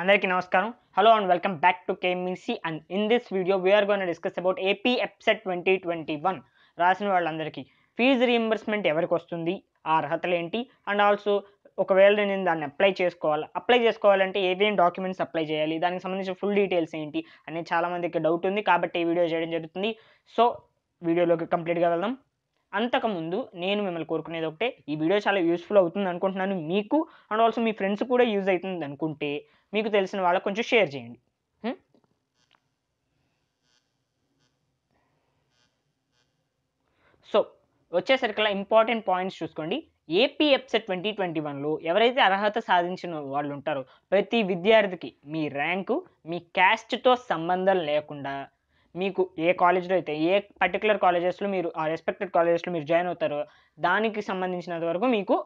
అందరికీ నమస్కారం hello and welcome back to KMEC and in this video we're gonna discuss about AP EAPCET twenty twenty one రాసిన వాళ్ళందరికీ fee reimbursement ఎవరికి వస్తుంది ఆ అర్హతలు ఏంటి అండ్ ఆల్సో ఒకవేళ నేను దాన్ని అప్లై చేసుకోవాలి అప్లై చేసుకోవాలంటే ఏమేమి డాక్యుమెంట్స్ అప్లై చేయాలి దానికి సంబంధించిన ఫుల్ డీటెయిల్స్ ఏంటి అనేది చాలామందికి డౌట్ ఉంది కాబట్టి ఈ వీడియో చేయడం జరుగుతుంది సో వీడియోలోకి కంప్లీట్గా వెళ్దాం అంతకుముందు నేను మిమ్మల్ని కోరుకునేది ఒకటే ఈ వీడియో చాలా యూస్ఫుల్ అవుతుంది అనుకుంటున్నాను మీకు అండ్ ఆల్సో మీ ఫ్రెండ్స్ కూడా యూజ్ అవుతుంది అనుకుంటే మీకు తెలిసిన వాళ్ళకి కొంచెం షేర్ చేయండి సో వచ్చేసరికి ఇంపార్టెంట్ పాయింట్స్ చూసుకోండి ఏపీ ట్వంటీ ట్వంటీ వన్లో ఎవరైతే అర్హత సాధించిన వాళ్ళు ఉంటారో ప్రతి విద్యార్థికి మీ ర్యాంకు మీ క్యాస్ట్తో సంబంధం లేకుండా మీకు ఏ కాలేజ్లో అయితే ఏ పర్టికులర్ కాలేజెస్లో మీరు ఆ రెస్పెక్టెడ్ కాలేజెస్లో మీరు జాయిన్ అవుతారో దానికి సంబంధించినంత వరకు మీకు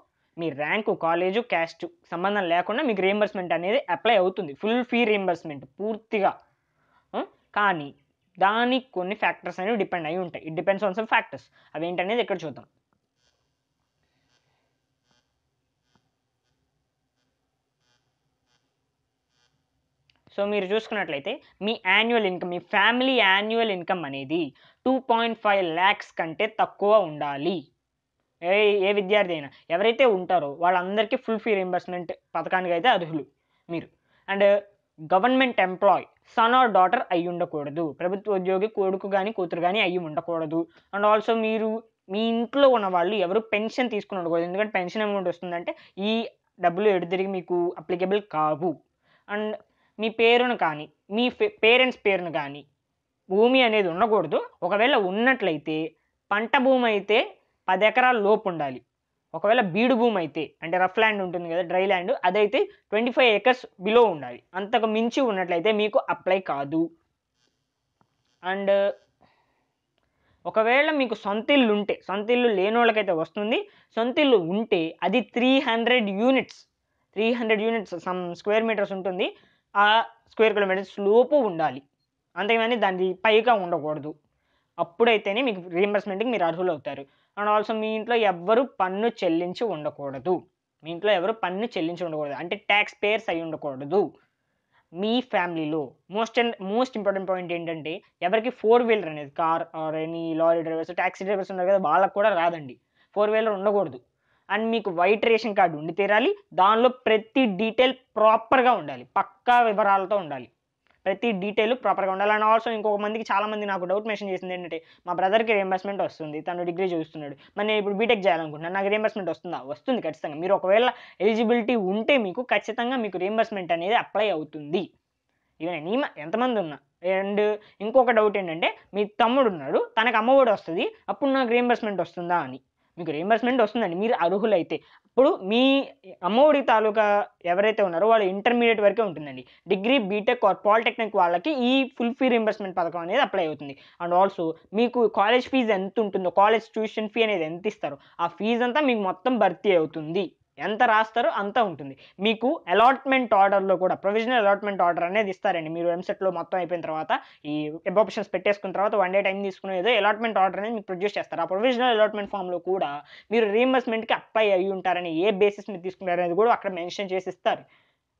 మీ ర్యాంకు కాలేజు క్యాస్ట్ సంబంధం లేకుండా మీకు రీఎంబర్స్మెంట్ అనేది అప్లై అవుతుంది ఫుల్ ఫీ రీఎంబర్స్మెంట్ పూర్తిగా కానీ దానికి కొన్ని ఫ్యాక్టర్స్ అనేవి డిపెండ్ అయి ఉంటాయి it depends on some factors అవి ఏంటనేది ఇక్కడ చూద్దాం సో మీరు చూసుకున్నట్లయితే మీ యాన్యువల్ ఇన్కమ్ మీ ఫ్యామిలీ యాన్యువల్ ఇన్కమ్ అనేది టూ పాయింట్ ఫైవ్ ల్యాక్స్ కంటే తక్కువ ఉండాలి ఏ ఏ విద్యార్థి అయినా ఎవరైతే ఉంటారో వాళ్ళందరికీ ఫుల్ ఫీ రీంబర్స్మెంట్ పథకానికి అయితే అర్హులు మీరు and government employee son or daughter అయి ఉండకూడదు ప్రభుత్వ ఉద్యోగి కొడుకు కానీ కూతురు కానీ అయ్యి ఉండకూడదు అండ్ ఆల్సో మీరు మీ ఇంట్లో ఉన్న వాళ్ళు ఎవరు పెన్షన్ తీసుకుని ఉండకూడదు ఎందుకంటే పెన్షన్ అమౌంట్ వస్తుందంటే ఈ డబ్బులు ఎడు తిరిగి మీకు అప్లికబుల్ కావు అండ్ మీ పేరును కానీ మీ పేరెంట్స్ పేరును కానీ భూమి అనేది ఉండకూడదు ఒకవేళ ఉన్నట్లయితే పంట భూమి అయితే పది ఎకరాల లోపు ఉండాలి ఒకవేళ బీడు భూమి అయితే అంటే రఫ్ ల్యాండ్ ఉంటుంది కదా డ్రై ల్యాండ్ అదైతే ట్వంటీ ఫైవ్ ఎకర్స్ బిలో ఉండాలి అంతకు మించి ఉన్నట్లయితే మీకు అప్లై కాదు అండ్ ఒకవేళ మీకు సొంత ఇల్లు ఉంటే సొంత ఇల్లు లేని వాళ్ళకైతే వస్తుంది సొంత ఇల్లు ఉంటే అది three hundred units three hundred units some square metres ఉంటుంది ఆ స్క్వేర్ కిలోమీటర్ స్లోపు ఉండాలి అంతేగాని దాని పైగా ఉండకూడదు అప్పుడైతేనే మీకు రీఎంబర్స్మెంట్కి మీరు అర్హులు అవుతారు అండ్ ఆల్సో మీ ఇంట్లో ఎవ్వరు పన్ను చెల్లించి ఉండకూడదు మీ ఇంట్లో ఎవరు పన్ను చెల్లించి ఉండకూడదు అంటే ట్యాక్స్ పేయర్స్ అయి ఉండకూడదు మీ ఫ్యామిలీలో most and most important point ఏంటంటే ఎవరికి ఫోర్ వీలర్ అనేది car or any lorry drivers taxi drivers ఉన్నారు కదా వాళ్ళకు కూడా రాదండి ఫోర్ వీలర్ ఉండకూడదు అండ్ మీకు వైట్ రేషన్ కార్డు ఉండి తీరాలి దానిలో ప్రతి డీటెయిల్ ప్రాపర్గా ఉండాలి పక్కా వివరాలతో ఉండాలి ప్రతి డీటెయిల్ ప్రాపర్గా ఉండాలి అండ్ ఆల్సో ఇంకొక మందికి చాలామంది నాకు డౌట్ మెన్షన్ చేసింది ఏంటంటే మా బ్రదర్కి రియంబర్స్మెంట్ వస్తుంది తను డిగ్రీ చూస్తున్నాడు మరి నేను ఇప్పుడు బీటెక్ చేయాలనుకుంటున్నాను నాకు రియంబర్స్మెంట్ వస్తుందా వస్తుంది ఖచ్చితంగా మీరు ఒకవేళ ఎలిజిబిలిటీ ఉంటే మీకు ఖచ్చితంగా మీకు రియంబర్స్మెంట్ అనేది అప్లై అవుతుంది ఈవెన్ ఎనీ ఎంతమంది ఉన్నా అండ్ ఇంకొక డౌట్ ఏంటంటే మీ తమ్ముడు ఉన్నాడు తనకు అమ్మఒడి వస్తుంది అప్పుడు నాకు రియంబర్స్మెంట్ వస్తుందా అని మీకు రీఎంబర్స్మెంట్ వస్తుందండి మీరు అర్హులైతే ఇప్పుడు మీ అమ్మఒడి తాలూకా ఎవరైతే ఉన్నారో వాళ్ళు ఇంటర్మీడియట్ వరకే ఉంటుందండి డిగ్రీ బీటెక్ ఆర్ పాలిటెక్నిక్ వాళ్ళకి ఈ ఫుల్ ఫీ రీఎంబర్స్మెంట్ పథకం అనేది అప్లై అవుతుంది అండ్ ఆల్సో మీకు కాలేజ్ ఫీజు ఎంత ఉంటుందో కాలేజ్ ట్యూషన్ ఫీ అనేది ఎంత ఇస్తారో ఆ ఫీజు అంతా మీకు మొత్తం భర్తీ అవుతుంది ఎంత రాస్తారో అంత ఉంటుంది మీకు అలాట్మెంట్ ఆర్డర్లో కూడా ప్రొవిజనల్ అలాట్మెంట్ ఆర్డర్ అనేది ఇస్తారండి మీరు ఎంసెట్లో మొత్తం అయిపోయిన తర్వాత ఈ ఎబ్ ఆప్షన్స్ పెట్టేసుకున్న తర్వాత వన్ డే టైం తీసుకునే ఏదో అలాట్మెంట్ ఆర్డర్ అనేది మీకు ప్రొడ్యూస్ చేస్తారు ఆ ప్రొవిజనల్ అలాట్మెంట్ ఫామ్లో కూడా మీరు రీఎంబర్స్మెంట్కి అప్పై అయి ఉంటారని ఏ బేసిస్ మీద తీసుకున్నారనేది కూడా అక్కడ మెన్షన్ చేసి ఇస్తారు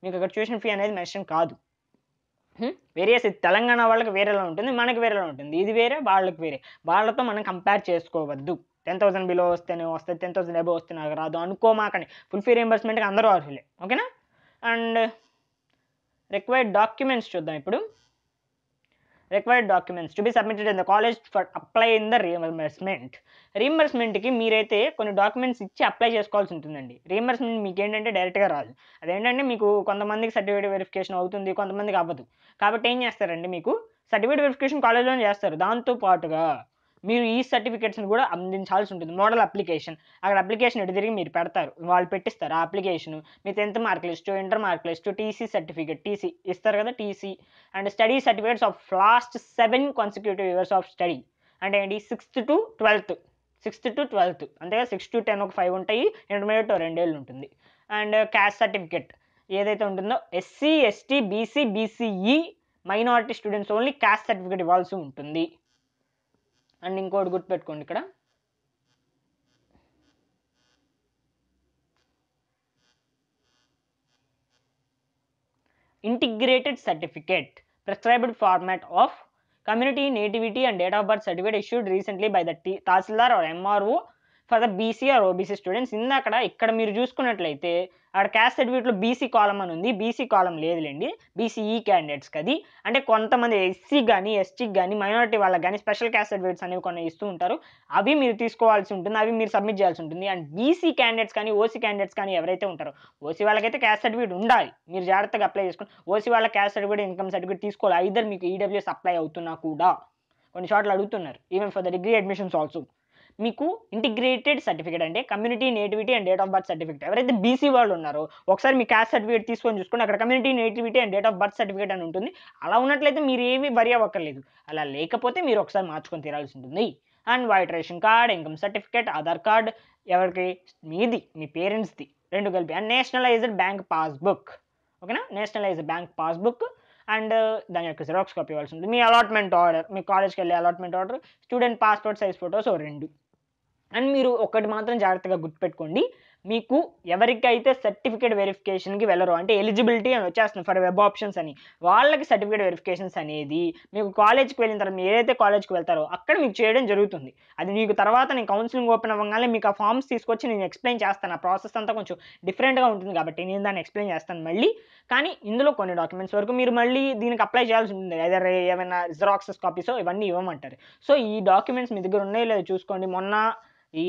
మీకు అక్కడ ట్యూషన్ ఫీ అనేది మెన్షన్ కాదు వేరియస్ తెలంగాణ వాళ్ళకి వేరేలా ఉంటుంది మనకి వేరేలా ఉంటుంది ఇది వేరే వాళ్ళకి వేరే వాళ్ళతో మనం కంపేర్ చేసుకోవద్దు టెన్ థౌసండ్ బిలో వస్తేనే వస్తుంది టెన్ థౌసండ్ అబో వస్తే నాకు రాదు అనుకోమాకని ఫుల్ ఫీ రీఎంబర్స్మెంట్కి అందరూ అర్హులే ఓకేనా అండ్ రిక్వైర్డ్ డాక్యుమెంట్స్ చూద్దాం ఇప్పుడు required documents to be submitted in the college for apply in the reimbursement రీఎంబర్స్మెంట్కి మీరైతే కొన్ని డాక్యుమెంట్స్ ఇచ్చి అప్లై చేసుకోవాల్సి ఉంటుందండి రీఎంబర్స్మెంట్ మీకు ఏంటంటే డైరెక్ట్గా రాదు అదేంటంటే మీకు కొంతమందికి సర్టిఫికేట్ వెరిఫికేషన్ అవుతుంది కొంతమందికి అవ్వదు కాబట్టి ఏం చేస్తారండి మీకు సర్టిఫికేట్ వెరిఫికేషన్ కాలేజ్లోనే చేస్తారు దాంతో పాటుగా మీరు ఈ సర్టిఫికేట్స్ని కూడా అందించాల్సి ఉంటుంది మోడల్ అప్లికేషన్ అక్కడ అప్లికేషన్ ఎటు తిరిగి మీరు పెడతారు వాళ్ళు పెట్టిస్తారు ఆ అప్లికేషన్ మీ tenth mark list inter mark list TC certificate TC ఇస్తారు కదా TC and study certificates of last seven consecutive years of study అంటే ఏంటి sixth to twelfth sixth to twelfth అంతేగా సిక్స్ టు టెన్ ఒక ఫైవ్ ఉంటాయి intermediate రెండేళ్ళు ఉంటుంది and caste certificate ఏదైతే ఉంటుందో SC ST BC BCE minority students only caste certificate ఇవ్వాల్సి ఉంటుంది అండ్ ఇంకోటి గుర్తుపెట్టుకోండి ఇక్కడ integrated certificate prescribed format of community nativity and date of birth certificate issued recently by the T tahsildar or MRO for the BC or OBC students ఇందాకడ ఇక్కడ మీరు చూసుకున్నట్లయితే అక్కడ క్యాస్ట్ సర్టిఫికేట్లో బీసీ కాలం అని ఉంది బీసీ కాలం లేదులేండి బీసీఈ క్యాండిడేట్స్కి అది అంటే కొంతమంది ఎస్సీ కానీ ఎస్టీకి కానీ మైనారిటీ వాళ్ళకి కానీ స్పెషల్ క్యాస్ట్ సర్టిఫికేట్స్ అనేవి కొన్ని ఇస్తూ ఉంటారు అవి మీరు తీసుకోవాల్సి ఉంటుంది అవి మీరు సబ్మిట్ చేయాల్సి ఉంటుంది అండ్ బీసీ క్యాండిడేట్స్ కానీ ఓసీ క్యాండిడేట్స్ కానీ ఎవరైతే ఉంటారో ఓసీ వాళ్ళకైతే క్యాస్ట్ సర్టిఫికేట్ ఉండాలి మీరు జాగ్రత్తగా అప్లై చేసుకుని ఓసీ వాళ్ళ క్యాస్ట్ సర్టిఫికేట్ ఇన్కమ్ సర్టిఫికేట్ తీసుకోవాలి ఐదర్ మీకు ఈడబ్ల్యూఎస్ e అప్లై అవుతున్నా కూడా కొన్ని షార్ట్లు అడుగుతున్నారు even for the degree admissions also మీకు ఇంటిగ్రేటెడ్ సర్టిఫికేట్ అంటే community nativity and date of birth certificate ఎవరైతే బీసీ వాళ్ళు ఉన్నారో ఒకసారి మీ క్యాస్ట్ సర్టిఫికేట్ తీసుకొని చూసుకొని అక్కడ community nativity and date of birth certificate అని ఉంటుంది అలా ఉన్నట్లయితే మీరు ఏమి వరి అవ్వక్కర్లేదు అలా లేకపోతే మీరు ఒకసారి మార్చుకొని తీరాల్సి ఉంటుంది and white ration card income certificate Aadhaar card ఎవరికి మీది మీ పేరెంట్స్ది రెండు కలిపి అండ్ నేషనలైజ్డ్ బ్యాంక్ పాస్బుక్ ఓకేనా నేషనలైజ్డ్ బ్యాంక్ పాస్బుక్ అండ్ దాని యొక్క జిరాక్స్ కాపీ ఇవ్వాల్సి ఉంటుంది మీ అలాట్మెంట్ ఆర్డర్ మీ కాలేజ్కి వెళ్ళే allotment order student passport size photos ఓ రెండు అండ్ మీరు ఒకటి మాత్రం జాగ్రత్తగా గుర్తుపెట్టుకోండి మీకు ఎవరికైతే సర్టిఫికేట్ వెరిఫికేషన్కి వెళ్ళరు అంటే ఎలిజిబిలిటీ అని వచ్చేస్తుంది ఫర్ వెబ్ ఆప్షన్స్ అని వాళ్ళకి సర్టిఫికేట్ వెరిఫికేషన్స్ అనేది మీకు కాలేజ్కి వెళ్ళిన తర్వాత మీరు ఏదైతే కాలేజ్కి వెళ్తారో అక్కడ మీకు చేయడం జరుగుతుంది అది మీకు తర్వాత నేను కౌన్సిలింగ్ ఓపెన్ అవ్వగానే మీకు ఆ ఫామ్స్ తీసుకొచ్చి నేను ఎక్స్ప్లెయిన్ చేస్తాను ఆ ప్రాసెస్ అంతా కొంచెం డిఫరెంట్గా ఉంటుంది కాబట్టి నేను దాన్ని ఎక్స్ప్లెయిన్ చేస్తాను మళ్ళీ కానీ ఇందులో కొన్ని డాక్యుమెంట్స్ వరకు మీరు మళ్ళీ దీనికి అప్లై చేయాల్సి ఉంటుంది ఏదైనా ఏమైనా జిరాక్సెస్ కాపీసో ఇవన్నీ ఇవ్వమంటారు సో ఈ డాక్యుమెంట్స్ మీ దగ్గర ఉన్నాయో లేదో చూసుకోండి మొన్న ఈ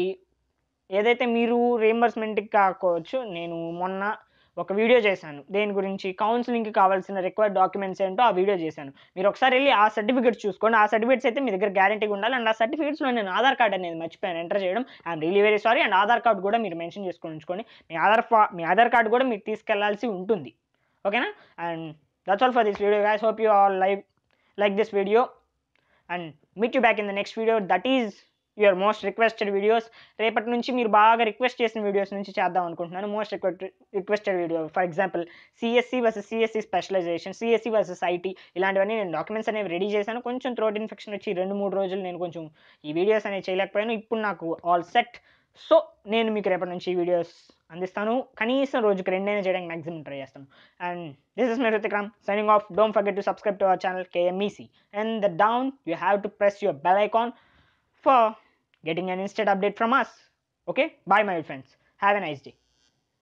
ఏదైతే మీరు రీంబర్స్మెంట్కి కాకపోవచ్చు నేను మొన్న ఒక వీడియో చేశాను దేని గురించి కౌన్సిలింగ్కి కావాల్సిన రిక్వైర్డ్ డాక్యుమెంట్స్ ఏంటో ఆ వీడియో చేశాను మీరు ఒకసారి వెళ్ళి ఆ సర్టిఫికేట్స్ చూసుకోండి ఆ సర్టిఫికేట్స్ అయితే మీ దగ్గర గ్యారంటీగా ఉండాలి అండ్ ఆ సర్టిఫికేట్స్లో నేను ఆధార్ కార్డ్ అనేది మర్చిపోయాను ఎంటర్ చేయడం I'm really very sorry and Aadhaar card కూడా మీరు మెన్షన్ చేసుకొని ఉంచుకోండి మీ ఆధార్ మీ ఆధార్ కార్డ్ కూడా మీరు తీసుకెళ్లాల్సి ఉంటుంది ఓకేనా and that's all for this video I hope you all like like this video and meet you back in the next video that is your most requested videos రేపటి నుంచి మీరు బాగా రిక్వెస్ట్ చేసిన వీడియోస్ నుంచి చేద్దాం అనుకుంటున్నాను most request requested video for example CSE versus CSE specialization CSE versus IT ఇలాంటివన్నీ నేను డాక్యుమెంట్స్ అనేవి రెడీ చేశాను కొంచెం థ్రోట్ ఇన్ఫెక్షన్ వచ్చి రెండు మూడు రోజులు నేను కొంచెం ఈ వీడియోస్ అనేవి చేయలేకపోయాను ఇప్పుడు నాకు ఆల్ సెట్ సో నేను మీకు రేపటి నుంచి వీడియోస్ అందిస్తాను కనీసం రోజుకి రెండైనా చేయడానికి మ్యాక్సిమం ట్రై చేస్తాను and this is my Ruthikram signing off don't forget to subscribe to our channel KMEC and the down you have to press your bell icon for getting an instant update from us okay bye my friends have a nice day